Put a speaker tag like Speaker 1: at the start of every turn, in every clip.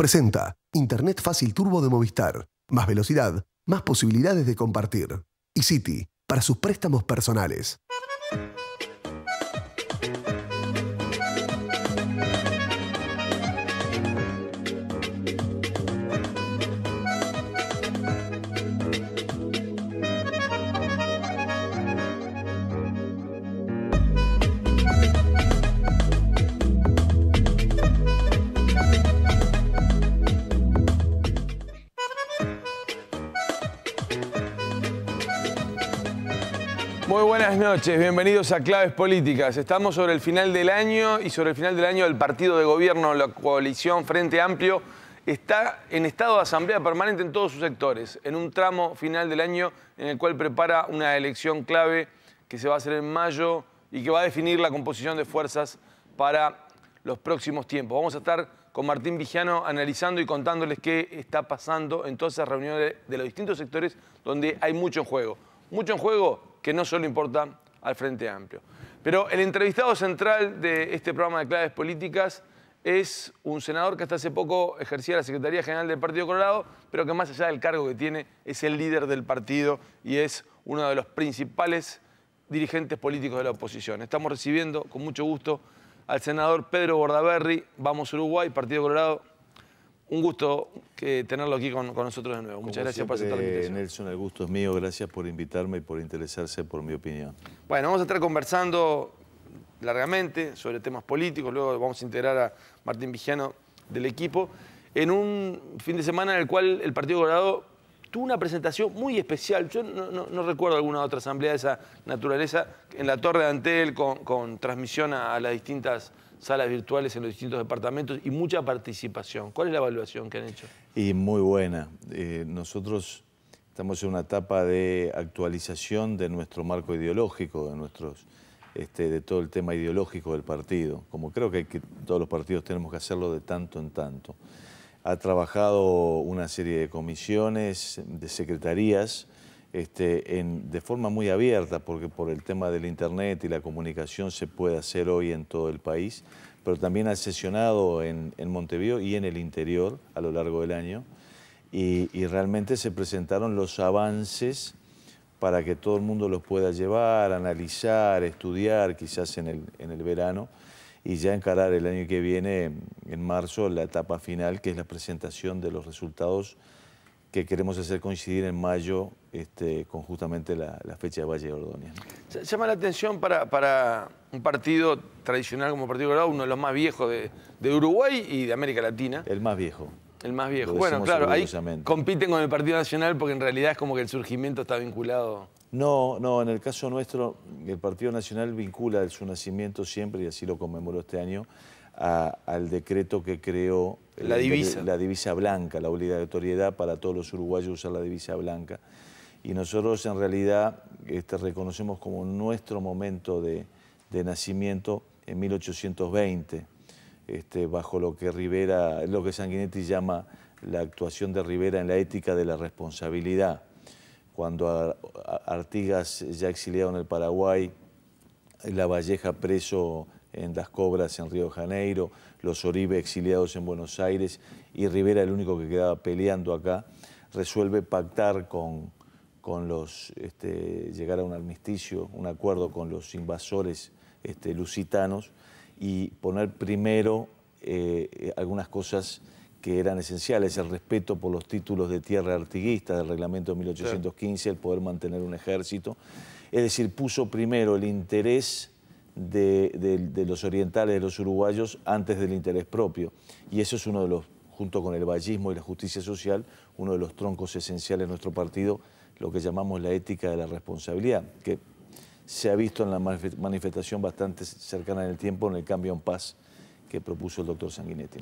Speaker 1: presenta Internet Fácil Turbo de Movistar. Más velocidad, más posibilidades de compartir. Y City, para sus préstamos personales. Buenas noches, bienvenidos a Claves Políticas. Estamos sobre el final del año y sobre el final del año el partido de gobierno, la coalición Frente Amplio, está en estado de asamblea permanente en todos sus sectores, en un tramo final del año en el cual prepara una elección clave que se va a hacer en mayo y que va a definir la composición de fuerzas para los próximos tiempos. Vamos a estar con Martín Vigiano analizando y contándoles qué está pasando en todas esas reuniones de los distintos sectores donde hay mucho en juego. Mucho en juego que no solo importa al Frente Amplio. Pero el entrevistado central de este programa de claves políticas es un senador que hasta hace poco ejercía la Secretaría General del Partido Colorado, pero que más allá del cargo que tiene, es el líder del partido y es uno de los principales dirigentes políticos de la oposición. Estamos recibiendo con mucho gusto al senador Pedro Bordaberry, Vamos Uruguay, Partido Colorado un gusto eh, tenerlo aquí con, nosotros de nuevo. Muchas gracias por aceptar la invitación.
Speaker 2: Nelson, el gusto es mío. Gracias por invitarme y por interesarse por mi opinión.
Speaker 1: Bueno, vamos a estar conversando largamente sobre temas políticos. Luego vamos a integrar a Martín Vigiano del equipo en un fin de semana en el cual el Partido Colorado tuvo una presentación muy especial. Yo no, recuerdo alguna otra asamblea de esa naturaleza en la Torre de Antel con, transmisión a las distintas salas virtuales en los distintos departamentos y mucha participación. ¿Cuál es la evaluación que han hecho?
Speaker 2: Y muy buena. Eh, nosotros estamos en una etapa de actualización de nuestro marco ideológico, de nuestros este, de todo el tema ideológico del partido, como creo que, todos los partidos tenemos que hacerlo de tanto en tanto. Ha trabajado una serie de comisiones, de secretarías, este, en, de forma muy abierta, porque por el tema del Internet y la comunicación se puede hacer hoy en todo el país, pero también ha sesionado en, Montevideo y en el interior a lo largo del año. Y, y, realmente se presentaron los avances para que todo el mundo los pueda llevar, analizar, estudiar, quizás en el, en el verano, y ya encarar el año que viene, en marzo, la etapa final, que es la presentación de los resultados que queremos hacer coincidir en mayo este, con justamente la, fecha de Valle de Ordóñez.
Speaker 1: Llama la atención para, un partido tradicional como Partido Colorado, uno de los más viejos de, de, Uruguay y de América Latina. El más viejo. El más viejo. Bueno, claro, ahí compiten con el Partido Nacional porque en realidad es como que el surgimiento está vinculado.
Speaker 2: No, no, en el caso nuestro, el Partido Nacional vincula su nacimiento siempre, y así lo conmemoró este año, al decreto que creó la divisa. la divisa blanca, la obligatoriedad para todos los uruguayos usar la divisa blanca. Y nosotros en realidad este, reconocemos como nuestro momento de, de nacimiento en 1820, este, bajo lo que Rivera, lo que Sanguinetti llama la actuación de Rivera en la ética de la responsabilidad. Cuando Artigas ya exiliado en el Paraguay, La Valleja preso en Las Cobras, en Río de Janeiro, los Oribe exiliados en Buenos Aires y Rivera, el único que quedaba peleando acá, resuelve pactar con, con los, este, llegar a un armisticio, un acuerdo con los invasores este, lusitanos y poner primero eh, eh, algunas cosas que eran esenciales, el respeto por los títulos de tierra artiguista del reglamento de 1815, el poder mantener un ejército. Es decir, puso primero el interés de, los orientales, de los uruguayos, antes del interés propio. Y eso es uno de los, junto con el vallismo y la justicia social, uno de los troncos esenciales de nuestro partido, lo que llamamos la ética de la responsabilidad, que se ha visto en la manifestación bastante cercana en el tiempo, en el cambio en paz que propuso el doctor Sanguinetti.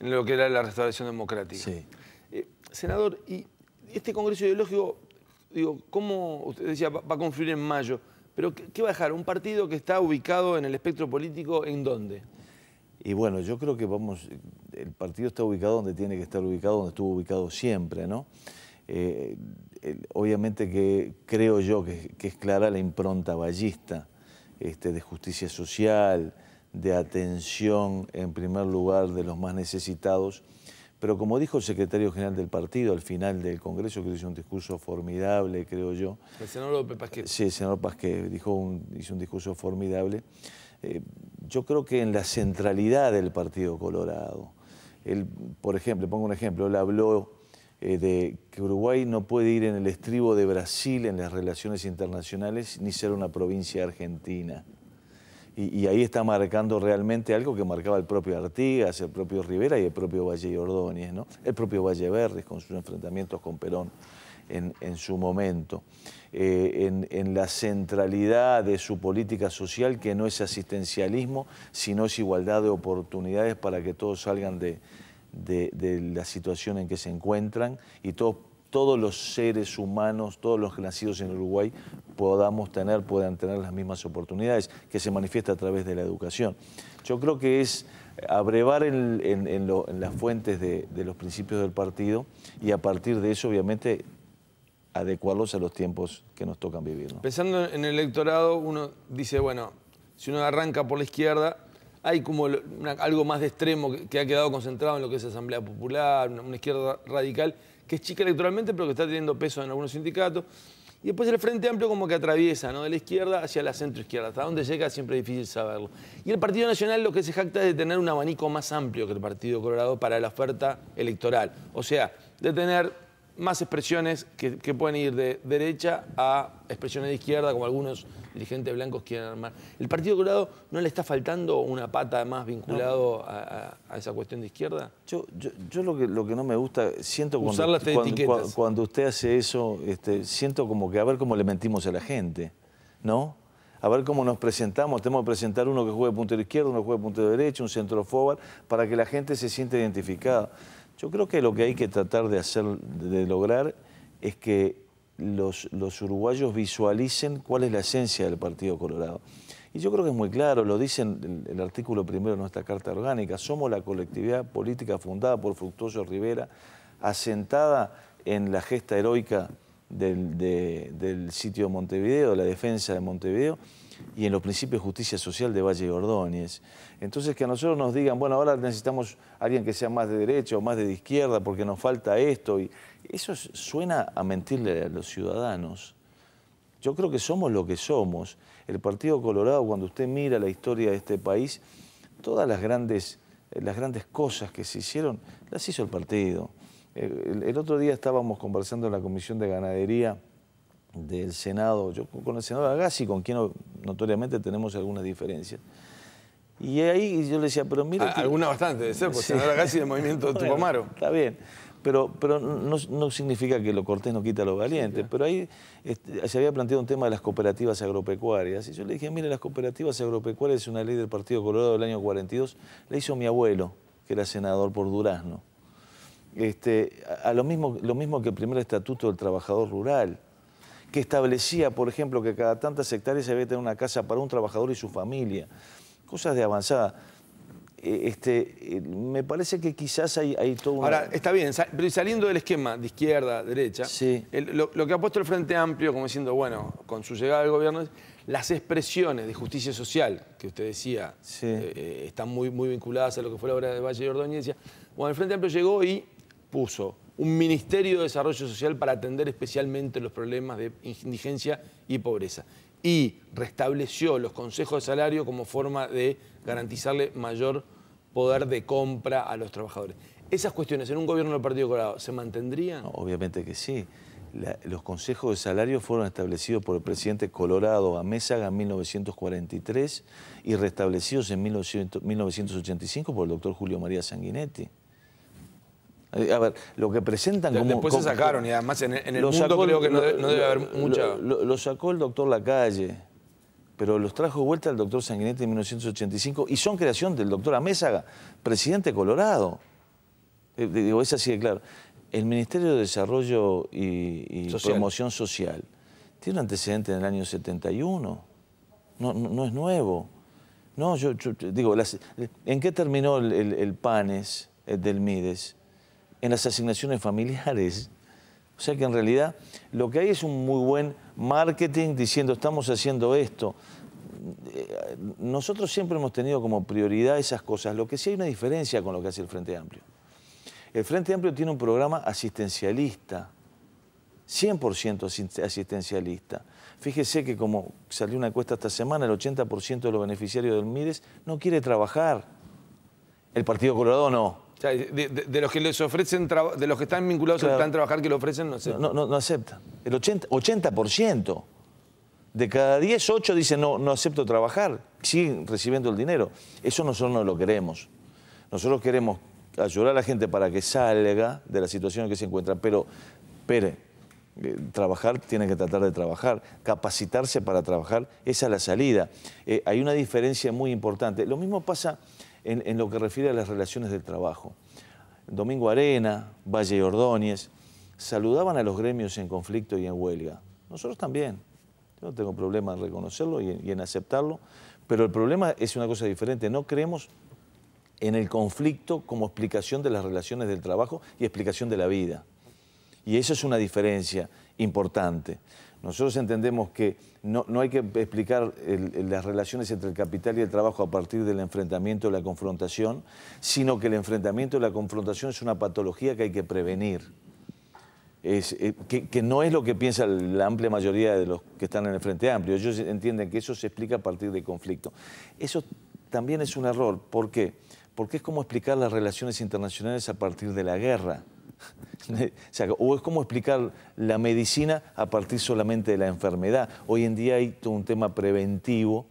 Speaker 1: En lo que era la restauración democrática. Sí. Eh, senador, y este Congreso Ideológico, digo, ¿cómo, usted decía, va a concluir en mayo? Pero ¿qué, va a dejar? ¿Un partido que está ubicado en el espectro político en dónde?
Speaker 2: Y bueno, yo creo que vamos, el partido está ubicado donde tiene que estar ubicado, donde estuvo ubicado siempre, ¿no? Eh, obviamente que creo yo que, es clara la impronta ballista este, de justicia social, de atención en primer lugar de los más necesitados pero como dijo el secretario general del partido al final del Congreso, que hizo un discurso formidable, creo yo.
Speaker 1: El senador Pasquet. Sí, el
Speaker 2: senador dijo hizo un discurso formidable. Eh, yo creo que en la centralidad del Partido Colorado, él, por ejemplo, pongo un ejemplo, él habló eh, de que Uruguay no puede ir en el estribo de Brasil en las relaciones internacionales ni ser una provincia argentina. Y, ahí está marcando realmente algo que marcaba el propio Artigas, el propio Rivera y el propio Valle Ordóñez, ¿no? el propio Valle Berres con sus enfrentamientos con Perón en, en su momento, eh, en, la centralidad de su política social que no es asistencialismo, sino es igualdad de oportunidades para que todos salgan de, de, de la situación en que se encuentran y todos todos los seres humanos, todos los nacidos en Uruguay, podamos tener, puedan tener las mismas oportunidades, que se manifiesta a través de la educación. Yo creo que es abrevar en, las fuentes de, los principios del partido y a partir de eso, obviamente, adecuarlos a los tiempos que nos tocan vivir.
Speaker 1: Pensando en el electorado, uno dice, bueno, si uno arranca por la izquierda, hay como algo más de extremo que, ha quedado concentrado en lo que es Asamblea Popular, una izquierda radical que es chica electoralmente, pero que está teniendo peso en algunos sindicatos. Y después el Frente Amplio como que atraviesa, ¿no? De la izquierda hacia la centroizquierda. Hasta dónde llega siempre es difícil saberlo. Y el Partido Nacional lo que se jacta es de tener un abanico más amplio que el Partido Colorado para la oferta electoral. O sea, de tener más expresiones que, pueden ir de derecha a expresiones de izquierda, como algunos dirigentes blancos quieren armar. ¿El Partido Colorado no le está faltando una pata más vinculado a, esa cuestión de izquierda?
Speaker 2: Yo, yo, lo, que, lo que no me gusta, siento cuando, cuando, usted hace eso, este, siento como que a ver cómo le mentimos a la gente, ¿no? a ver cómo nos presentamos. Tenemos que presentar uno que juegue puntero izquierdo, uno que juegue puntero derecha, un centro para que la gente se sienta identificada. Yo creo que lo que hay que tratar de hacer, de lograr, es que los, uruguayos visualicen cuál es la esencia del Partido Colorado. Y yo creo que es muy claro, lo dice en el, artículo primero de nuestra Carta Orgánica, somos la colectividad política fundada por Fructuoso Rivera, asentada en la gesta heroica del, sitio de Montevideo, la defensa de Montevideo, y en los principios de justicia social de Valle Ordóñez. Entonces que a nosotros nos digan, bueno, ahora necesitamos alguien que sea más de derecha o más de izquierda porque nos falta esto. Y eso suena a mentirle a los ciudadanos. Yo creo que somos lo que somos. El Partido Colorado, cuando usted mira la historia de este país, todas las grandes, las grandes cosas que se hicieron, las hizo el partido. El, otro día estábamos conversando en la Comisión de Ganadería del Senado, yo con el senador Agassi, con quien notoriamente tenemos algunas diferencias. Y ahí yo le decía, pero mira... Ah, alguna bastante, de ser, porque el senador Agassi del movimiento de Está bien, pero, pero no, significa que lo cortés no quita lo valiente. Pero ahí este, se había planteado un tema de las cooperativas agropecuarias. Y yo le dije, mire, las cooperativas agropecuarias es una ley del Partido Colorado del año 42, la hizo mi abuelo, que era senador por Durazno. Este, a lo mismo, lo mismo que el primer estatuto del trabajador rural, que establecía, por ejemplo, que cada tantas hectáreas se debe tener una casa para un trabajador y su familia, cosas de avanzada. E, este, eh, me parece que quizás hay, todo un... Ahora, está bien,
Speaker 1: pero saliendo del esquema de izquierda, derecha, lo, que ha puesto el Frente Amplio como diciendo, bueno, con su llegada al gobierno, las expresiones de justicia social, que usted decía, eh, eh, están muy, muy vinculadas a lo que fue la obra de Valle y Ordóñez, bueno, el Frente Amplio llegó y puso un Ministerio de Desarrollo Social para atender especialmente los problemas de indigencia y pobreza. Y restableció los consejos de salario como forma de garantizarle mayor poder de compra a los trabajadores. ¿Esas cuestiones en un gobierno del Partido Colorado se mantendrían?
Speaker 2: obviamente que sí. los consejos de salario fueron establecidos por el presidente Colorado a Mésaga en 1943 y restablecidos en 1985 por el doctor Julio María Sanguinetti. Eh, a ver, lo que presentan como... Después se sacaron y además en, el mundo creo que no, debe haber mucha... Lo, sacó el doctor Lacalle, pero los trajo de vuelta el doctor Sanguinetti en 1985 y son creación del doctor Amézaga, presidente Colorado. Eh, digo, es así de claro. El Ministerio de Desarrollo y, Promoción Social tiene un antecedente en el año 71. No, es nuevo. No, yo, digo, ¿en qué terminó el, PANES del MIDES? en las asignaciones familiares. O sea que en realidad lo que hay es un muy buen marketing diciendo estamos haciendo esto. Eh, nosotros siempre hemos tenido como prioridad esas cosas, lo que sí hay una diferencia con lo que hace el Frente Amplio. El Frente Amplio tiene un programa asistencialista, 100% asistencialista. Fíjese que como salió una encuesta esta semana, el 80% de los beneficiarios del MIDES no quiere trabajar. El Partido Colorado no
Speaker 1: de, los que les ofrecen, de los que están vinculados al plan trabajar que lo ofrecen, no acepta No,
Speaker 2: no, aceptan. El 80%, De cada 10, 8 dicen no, no acepto trabajar, siguen recibiendo el dinero. Eso nosotros no lo queremos. Nosotros queremos ayudar a la gente para que salga de la situación en que se encuentra, pero, pere, eh, trabajar tiene que tratar de trabajar, capacitarse para trabajar, esa es la salida. Eh, hay una diferencia muy importante. Lo mismo pasa en, lo que refiere a las relaciones del trabajo. Domingo Arena, Valle y Ordóñez, saludaban a los gremios en conflicto y en huelga. Nosotros también. Yo no tengo problema en reconocerlo y en, y en aceptarlo, pero el problema es una cosa diferente. No creemos en el conflicto como explicación de las relaciones del trabajo y explicación de la vida. Y eso es una diferencia importante. Nosotros entendemos que no, hay que explicar las relaciones entre el capital y el trabajo a partir del enfrentamiento o la confrontación, sino que el enfrentamiento y la confrontación es una patología que hay que prevenir. Eh, que, no es lo que piensa la amplia mayoría de los que están en el Frente Amplio. Ellos entienden que eso se explica a partir de conflicto. Eso también es un error. ¿Por qué? Porque es como explicar las relaciones internacionales a partir de la guerra. o, es como explicar la medicina a partir solamente de la enfermedad. Hoy en día hay todo un tema preventivo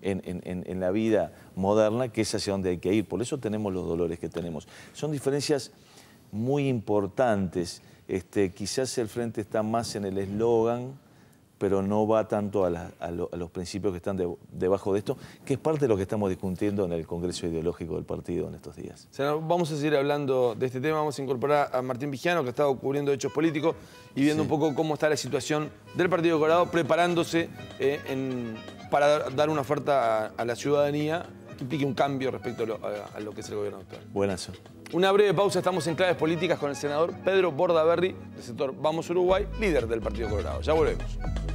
Speaker 2: en, en, la vida moderna que es hacia donde hay que ir. Por eso tenemos los dolores que tenemos. Son diferencias muy importantes. Este, quizás el frente está más en el eslogan pero no va tanto a, los principios que están debajo de esto, que es parte de lo que estamos discutiendo en el Congreso Ideológico del Partido en estos días.
Speaker 1: Senador, vamos a seguir hablando de este tema, vamos a incorporar a Martín Vigiano, que ha estado cubriendo hechos políticos y viendo un poco cómo está la situación del Partido Colorado, preparándose eh, para dar una oferta a, la ciudadanía que implique un cambio respecto a lo, que es el gobierno actual. Buenas. Una breve pausa, estamos en claves políticas con el senador Pedro Bordaberry, del sector Vamos Uruguay, líder del Partido Colorado. Ya volvemos.